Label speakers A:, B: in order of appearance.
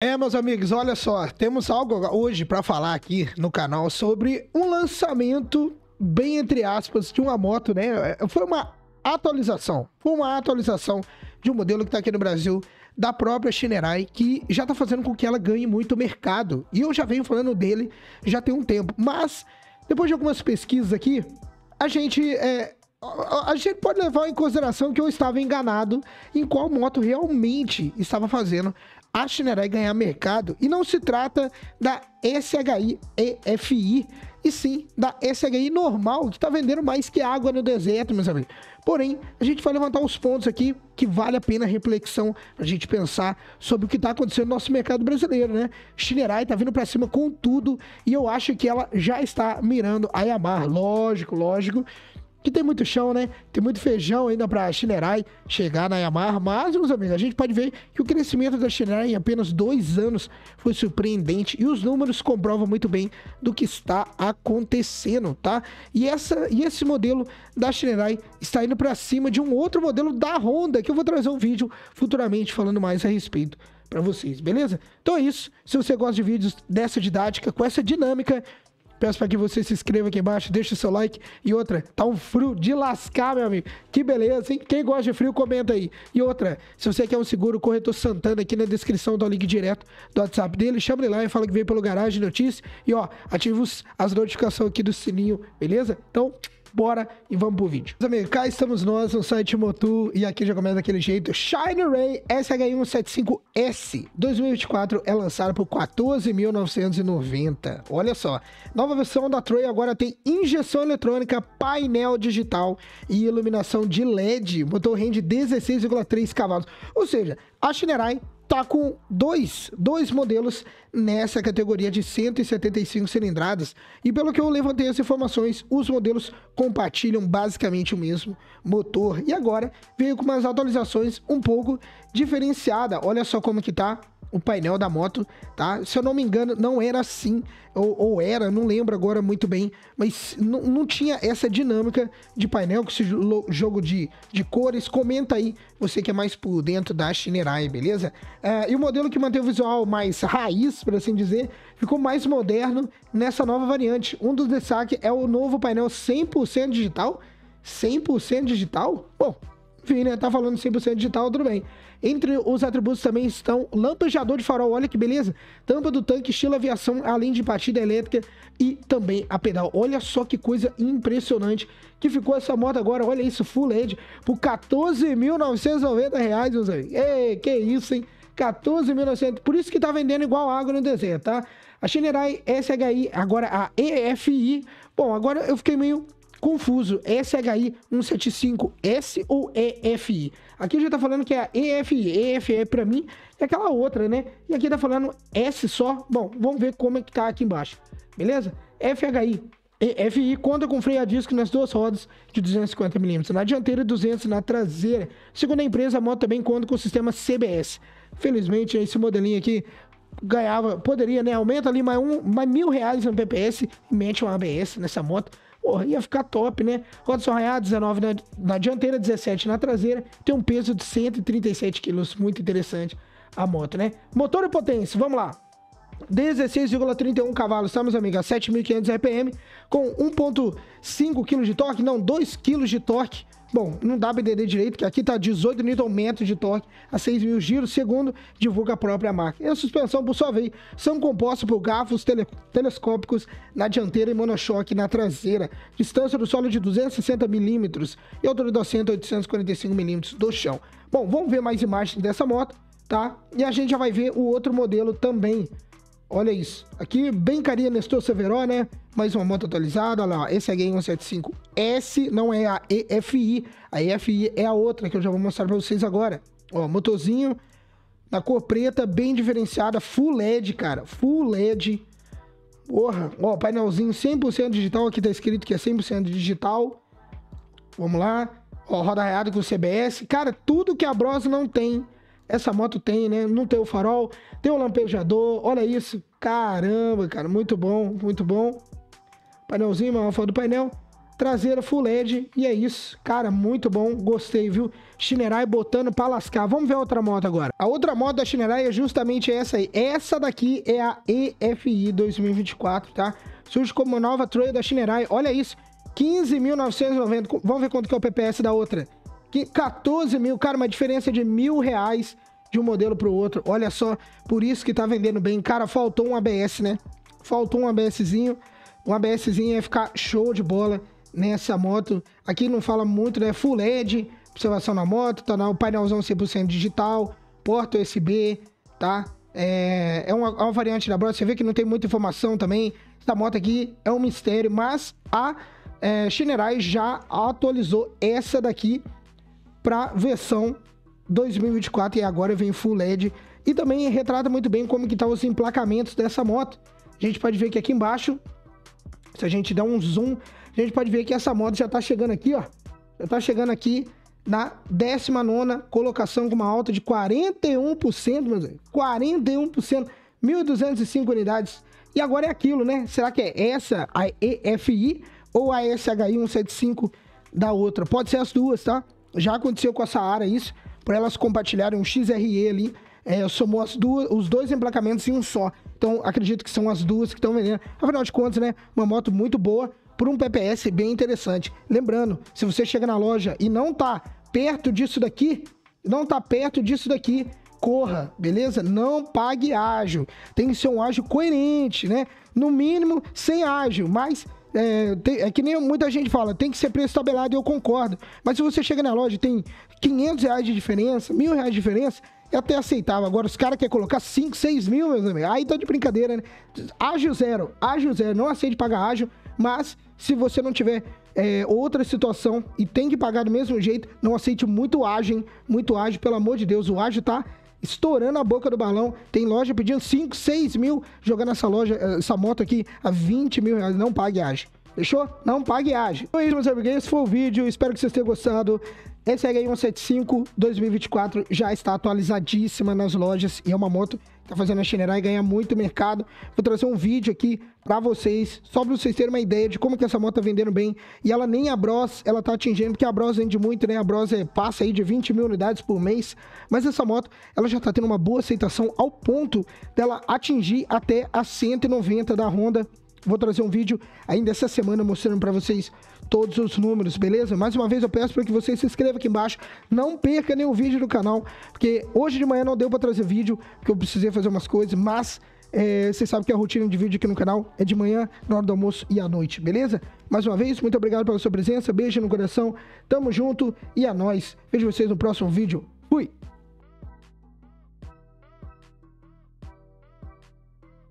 A: É, meus amigos, olha só, temos algo hoje para falar aqui no canal sobre um lançamento bem entre aspas de uma moto, né? É, foi uma atualização, foi uma atualização de um modelo que está aqui no Brasil da própria Shinerai que já está fazendo com que ela ganhe muito mercado. E eu já venho falando dele já tem um tempo, mas depois de algumas pesquisas aqui, a gente é, a gente pode levar em consideração que eu estava enganado em qual moto realmente estava fazendo a Shinerai ganhar mercado. E não se trata da SHI EFI, e sim da SHI normal, que está vendendo mais que água no deserto, meus amigos. Porém, a gente vai levantar os pontos aqui que vale a pena a reflexão, a gente pensar sobre o que está acontecendo no nosso mercado brasileiro, né? Shinerai está vindo para cima com tudo e eu acho que ela já está mirando a Yamaha, lógico, lógico que tem muito chão, né? Tem muito feijão ainda para a Shinerai chegar na Yamaha, mas, meus amigos, a gente pode ver que o crescimento da Shinerai em apenas dois anos foi surpreendente e os números comprovam muito bem do que está acontecendo, tá? E, essa, e esse modelo da Shinerai está indo para cima de um outro modelo da Honda, que eu vou trazer um vídeo futuramente falando mais a respeito para vocês, beleza? Então é isso. Se você gosta de vídeos dessa didática, com essa dinâmica, Peço para que você se inscreva aqui embaixo, deixe o seu like. E outra, tá um frio de lascar, meu amigo. Que beleza, hein? Quem gosta de frio, comenta aí. E outra, se você quer um seguro, o corretor Santana, aqui na descrição do link direto do WhatsApp dele. Chama ele lá e fala que veio pelo Garagem Notícias. E ó, ativa as notificações aqui do sininho, beleza? Então, Bora e vamos pro vídeo. Meus amigos, cá estamos nós no site Motu e aqui já começa daquele jeito. Shine Ray SH175S 2024 é lançado por 14.990. Olha só, nova versão da Troy agora tem injeção eletrônica, painel digital e iluminação de LED, motor rende 16,3 cavalos. Ou seja, a Shinerai tá com dois, dois modelos nessa categoria de 175 cilindradas. E pelo que eu levantei as informações, os modelos compartilham basicamente o mesmo motor. E agora veio com umas atualizações um pouco diferenciada. Olha só como que tá o painel da moto, tá? Se eu não me engano, não era assim, ou, ou era, não lembro agora muito bem, mas não tinha essa dinâmica de painel com esse jogo de, de cores. Comenta aí, você que é mais por dentro da Shinerai, beleza? É, e o modelo que manteve o visual mais raiz, por assim dizer, ficou mais moderno nessa nova variante. Um dos destaques é o novo painel 100% digital. 100% digital? Bom, enfim, né? Tá falando 100% digital, tudo bem. Entre os atributos também estão lampejador de farol, olha que beleza. Tampa do tanque, estilo aviação, além de partida elétrica e também a pedal. Olha só que coisa impressionante que ficou essa moto agora. Olha isso, full LED por R$14.990, meus amigos. Ei, que isso, hein? 14.900. Por isso que tá vendendo igual água no deserto, tá? A Shinerai SHI, agora a EFI. Bom, agora eu fiquei meio confuso. SHI 175S ou EFI? Aqui já tá falando que é a EFI. EFI pra mim é aquela outra, né? E aqui tá falando S só. Bom, vamos ver como é que tá aqui embaixo. Beleza? FHI. EFI conta com freio a disco nas duas rodas de 250mm, na dianteira e 200 na traseira. Segundo a empresa, a moto também conta com o sistema CBS. Felizmente, esse modelinho aqui ganhava, poderia, né? Aumenta ali mais, um, mais mil reais no PPS, mete um ABS nessa moto. Porra, ia ficar top, né? Rodson Raiado, 19 na, na, dianteira, 17 na traseira. Tem um peso de 137 quilos, muito interessante a moto, né? Motor e potência, vamos lá. 16,31 cavalos, estamos, amiga, 7.500 RPM, com 1.5 kg de torque, não, 2 kg de torque. Bom, não dá pra entender direito, que aqui tá 18 Nm de torque a 6.000 mil giros segundo, divulga a própria marca. E a suspensão, por sua vez, são compostas por garfos tele telescópicos na dianteira e monochoque na traseira. Distância do solo de 260 mm e altura do assento 845 mm do chão. Bom, vamos ver mais imagens dessa moto, tá? E a gente já vai ver o outro modelo também, Olha isso. Aqui, bem carinha Nestor Severo, né? Mais uma moto atualizada, olha lá. Esse é a Game 175S, não é a EFI. A EFI é a outra que eu já vou mostrar para vocês agora. Ó, motorzinho na cor preta, bem diferenciada, full LED, cara. Full LED. Porra, ó, painelzinho 100% digital, aqui tá escrito que é 100% digital. Vamos lá. Ó, roda raiada com CBS. Cara, tudo que a Bros não tem, essa moto tem, né? Não tem o farol, tem o lampejador, olha isso. Caramba, cara, muito bom, muito bom. Painelzinho, uma foto do painel. Traseira full LED, e é isso. Cara, muito bom, gostei, viu? Shinerai botando pra lascar. Vamos ver a outra moto agora. A outra moto da Shinerai é justamente essa aí. Essa daqui é a EFI 2024, tá? Surge como nova trail da Shinerai. Olha isso, 15.990. Vamos ver quanto que é o PPS da outra. Que 14 mil, cara, uma diferença de mil reais de um modelo para o outro. Olha só, por isso que tá vendendo bem. Cara, faltou um ABS, né? Faltou um ABSzinho. Um ABSzinho ia ficar show de bola nessa moto. Aqui não fala muito, né? Full LED, observação na moto, tá na, o painelzão 100% digital, porta USB, tá? É, é uma, é uma, variante da Bros. Você vê que não tem muita informação também. Essa moto aqui é um mistério, mas a é, Shinerai já atualizou essa daqui para versão 2024 e agora vem full LED e também retrata muito bem como que tá os emplacamentos dessa moto. A gente pode ver que aqui embaixo, se a gente der um zoom, a gente pode ver que essa moto já está chegando aqui, ó. Já está chegando aqui na 19 colocação com uma alta de 41%, meus amigos. 41%, 1.205 unidades. E agora é aquilo, né? Será que é essa a EFI ou a SHI 175 da outra? Pode ser as duas, tá? Já aconteceu com a Saara isso, por elas compartilharem um XRE ali, é, somou as duas, os dois emplacamentos em um só. Então, acredito que são as duas que estão vendendo. Afinal de contas, né? Uma moto muito boa, por um PPS bem interessante. Lembrando, se você chega na loja e não tá perto disso daqui, não tá perto disso daqui, corra, beleza? Não pague ágil. Tem que ser um ágil coerente, né? No mínimo sem ágil, mas é, tem, é, que nem muita gente fala, tem que ser preço tabelado, eu concordo. Mas se você chega na loja e tem 500 reais de diferença, mil reais de diferença, é até aceitável Agora, os caras querem colocar 5, 6 mil, meus amigos. Aí tá de brincadeira, né? Ágil zero, ágil zero. Não aceite pagar ágil, mas se você não tiver é, outra situação e tem que pagar do mesmo jeito, não aceite muito ágil, hein? Muito ágil, pelo amor de Deus. O ágil tá estourando a boca do balão. Tem loja pedindo 5, 6 mil, jogando essa loja, eh, essa moto aqui a 20 mil reais. Não pague age. Fechou? Não pague age. Então é isso, meus amigos. Esse foi o vídeo. Espero que vocês tenham gostado. Esse é a 175 2024 já está atualizadíssima nas lojas e é uma moto que tá fazendo a Shinerai ganhar muito mercado. Vou trazer um vídeo aqui para vocês, só para vocês terem uma ideia de como que essa moto tá vendendo bem. E ela nem a Bros, ela tá atingindo, porque a Bros vende muito, né? A Bros é, passa aí de 20 mil unidades por mês. Mas essa moto, ela já tá tendo uma boa aceitação ao ponto dela atingir até a 190 da Honda. Vou trazer um vídeo ainda essa semana mostrando para vocês todos os números, beleza? Mais uma vez eu peço para que você se inscreva aqui embaixo, não perca nenhum vídeo do canal, porque hoje de manhã não deu para trazer vídeo, porque eu precisei fazer umas coisas, mas é, você sabe que a rotina de vídeo aqui no canal é de manhã, na hora do almoço e à noite, beleza? Mais uma vez, muito obrigado pela sua presença, beijo no coração, tamo junto e a é nós. Vejo vocês no próximo vídeo. Fui!